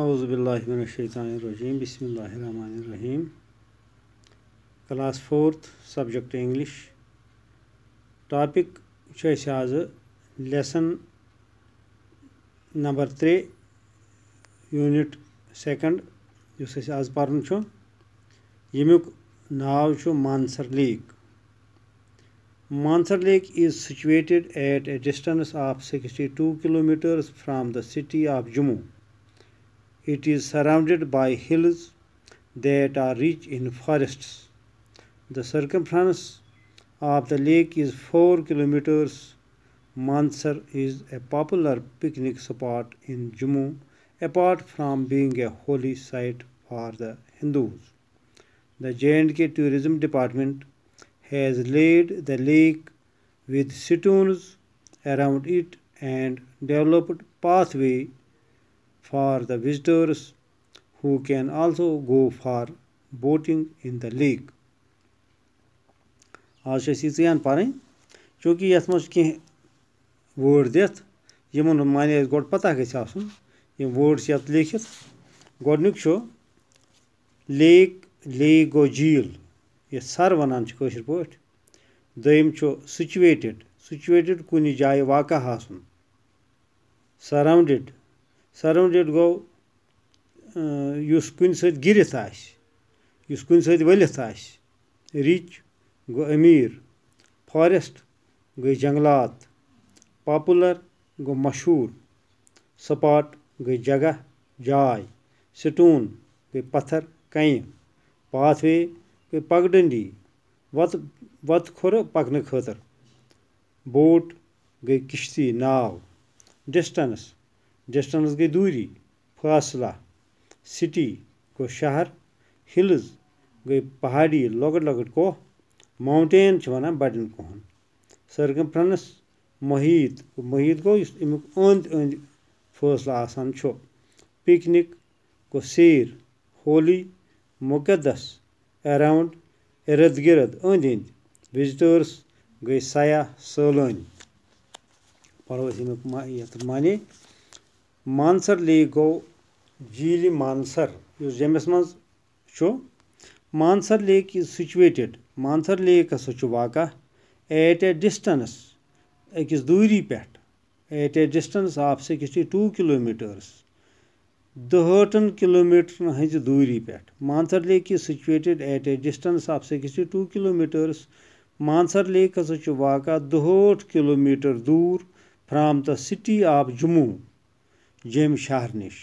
अवज़बिल्लिमिनशैतरिम बसमीम class fourth subject English topic आज lesson number त्रे यूनिट सेकंड इस आज पर्न युक नाव Mansar lake Mansar lake is situated at a distance of sixty two kilometres from the city of Jammu It is surrounded by hills that are rich in forests. The circumference of the lake is 4 kilometers. Mansar is a popular picnic spot in Jammu apart from being a holy site for the Hindus. The J&K Tourism Department has laid the lake with stones around it and developed pathway for the visitors who can also go for boating in the lake. आज छ इन पढ़ चूंकि ये मे कह word go पता गु ये ये लिखित गोडनिक लेक लेक गो झील ये सर वनान पे दोम सिचुएटेड सिचुएटेड कुन जाए वाक़ आसन سَراوڈِڈ گوٚو یُس کُنہِ سۭتۍ گِرِتھ آسہِ یُس کُنہِ سۭتۍ ؤلِتھ آسہِ رِچ گوٚو أمیٖر فارٮ۪سٹ گٔے جنٛگلات پاپُلَر گوٚو مشہوٗر سٕپاٹ گٔے جگہ جاے سٕٹوٗن گٔے پَتھَر کَنہِ پاتھ وے گٔے پَگڈٔنڈی وَتہٕ وَتہٕ کھوٚرٕ پَکنہٕ خٲطرٕ بوٹ گٔے کِشتی ناو ڈِسٹَنٕس डिस्टेंस गई दूरी फासला सिटी को शहर हिल्स गई पहाड़ी लगट लगट को माउंटेन वन बड़े कोहन सरगम फ्रेंस मोहित मोहित गो अंद अंद फसला आसान पिकनिक को सर होली मुकदस अराउंड इर्द गिर्द अंद अंद विजिटर्स गई सयाह सलानी पढ़ो अमुक مانسر لیک گوٚو جیٖلہِ مانسر یُس جیٚمِس منٛز چھُ Mansar lake is situated Mansar lake ہسا چھُ واقع ایٹ اےٚ ڈِسٹَنٕس أکِس دوٗری پٮ۪ٹھ at a distance of sixty two kilometres دُہٲٹھن کِلوٗ میٖٹرن ہٕنٛزِ دوٗری پٮ۪ٹھ Mansar lake is situated at a distance of sixty two kilometres Mansar lake ہسا چھُ واقع دُہٲٹھ کِلوٗ میٖٹر دوٗر from the city of Jammu جیٚمہِ شہر نِش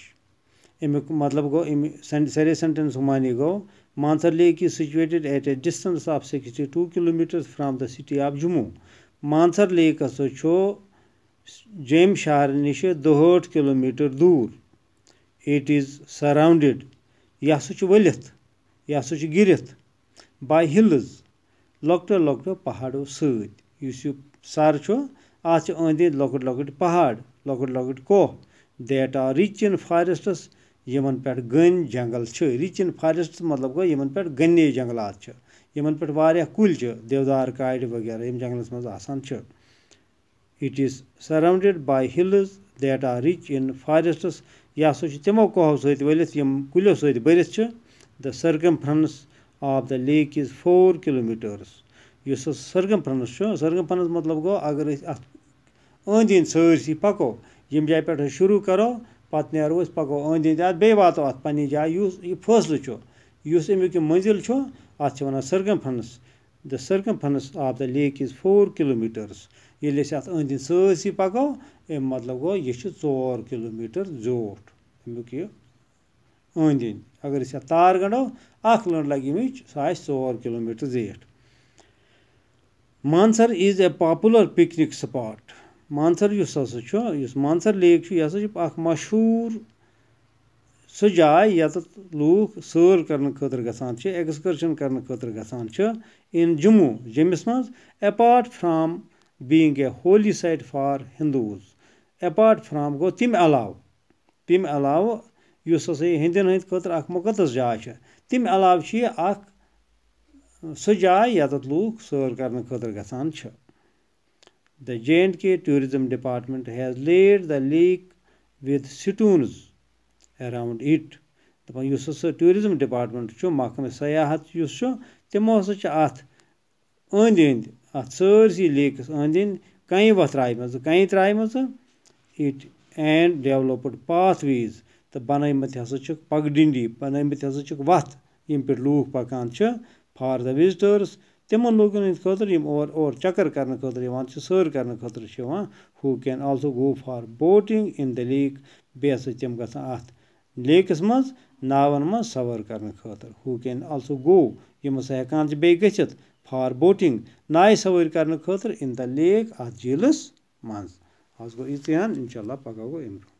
اَمیُک مطلب گوٚو اَمہِ سارے سینٹینسُک معنے گوٚو Mansar lake is situated at a distance of sixty two kilometres from the city of Jammu Mansar lake ہسا چھُ جیٚمہِ شہر نِش دُہٲٹھ کِلوٗ میٖٹر دوٗر اِٹ اِز سَراونڈِڈ یہِ ہسا چھُ ؤلِتھ یہِ ہسا چھُ گِرِتھ باے ہِلٕز لۄکٹیو لۄکٹیو پہاڑو سۭتۍ یُس یہِ سَر چھُ اَتھ چھِ أنٛدۍ أنٛدۍ لۄکٕٹۍ لۄکٕٹۍ پہاڑ لۄکٕٹۍ لۄکٕٹۍ کوہ that are rich in forests یِمَن پٮ۪ٹھ گٔنۍ جنٛگَل چھِ رِچ اِن فارٮ۪سٹٕس مطلب گوٚو یِمَن پٮ۪ٹھ گَنے جنٛگلات چھِ یِمَن پٮ۪ٹھ واریاہ کُلۍ چھِ دیودار کاڑِ وغیرہ یِم جنٛگلَس منٛز آسان چھِ it is surrounded by hills that are rich in forests یہِ ہَسا چھُ تِمو کوہو سۭتۍ ؤلِتھ یِم کُلیو سۭتۍ بٔرِتھ چھِ the circumference of the lake is four kilometres یُس حظ سٔرگَم فرٛنٕس چھُ سٔرگَم فرٛنٕس مطلب گوٚو اگر أسۍ اَتھ أنٛدۍ أنٛدۍ سٲرسٕے پَکو ییٚمہِ جایہِ پٮ۪ٹھ أسۍ شروٗع کَرو پَتہٕ نیرو أسۍ پَکو أنٛدۍ أنٛدۍ اَتھ بیٚیہِ واتو اَتھ پنٛنہِ جایہِ یُس یہِ فٲصلہٕ چھُ یُس اَمیُک یہِ مٔنزِل چھُ اَتھ چھِ وَنان circumference the circumference of the lake is four kilometres ییٚلہِ أسۍ اَتھ أنٛدۍ أنٛدۍ سٲرسٕے پَکو اَمیُک مطلب گوٚو یہِ چھِ ژور کِلوٗ میٖٹر زیوٗٹھ اَمیُک یہِ أنٛدۍ أنٛدۍ اگر أسۍ اَتھ تار گَنٛڈو اَکھ لٔنٛڈ لَگہِ ییٚمِچ سۄ آسہِ ژور کِلوٗ میٖٹر زیٖٹھ Mansar is a popular picnic spot Mansar یُس ہسا چھُ یُس مانسر لیک چھُ یہِ ہسا چھُ اکھ مشہوٗر سُہ جاے ییٚتٮ۪تھ لوٗکھ سٲل کرنہٕ خٲطرٕ گژھان چھِ ایٚکٕسکرشن کرنہٕ خٲطرٕ گژھان چھِ اِن جموں جیٚمِس منٛز apart from being a holy site for Hindus apart from گوٚو تَمہِ علاوٕ تَمہِ علاوٕ یُس ہسا یہِ ہیٚنٛدٮ۪ن ہٕنٛدۍ خٲطرٕ اکھ مُقدس جاے چھِ تَمہِ علاوٕ چھِ یہِ اکھ سُہ جاے ییٚتٮ۪تھ لوٗکھ سٲل کرنہٕ خٲطرٕ گژھان چھِ The J&K Tourism Department has laid the lake with stones around it. दपन यस हसा टूरिज्म डिपार्टमेंट महकमे सयाहत यस तमो हसा अत अंद अंद अत सारी लेकस अंद अंद कई वह त्राम कई त्राम it and developed pathways तो बनमत हसा पगडिंडी बनमत हसा वत यम पे लूख पकान फॉर द विजिटर्स تِمَن لوٗکَن ہِنٛدِ خٲطرٕ یِم اور اور چَکر کَرنہٕ خٲطرٕ یِوان چھِ سٲر کَرنہٕ خٲطرٕ چھِ یِوان ہُہ can also go for boating in the lake بیٚیہِ ہَسا چھِ تِم گژھان اَتھ لیکَس منٛز ناوَن منٛز سوٲر کَرنہٕ خٲطرٕ ہُہ کین آلسو گو یِم ہَسا ہٮ۪کان چھِ بیٚیہِ گٔژھِتھ فار بوٹِنٛگ نایہِ سوٲرۍ کَرنہٕ خٲطرٕ اِن دَ لیک اَتھ جیٖلَس منٛز آز گوٚو یِژٕے ہَن اِنشاء اللہ پَگاہ گوٚو اَمہِ برونٛہہ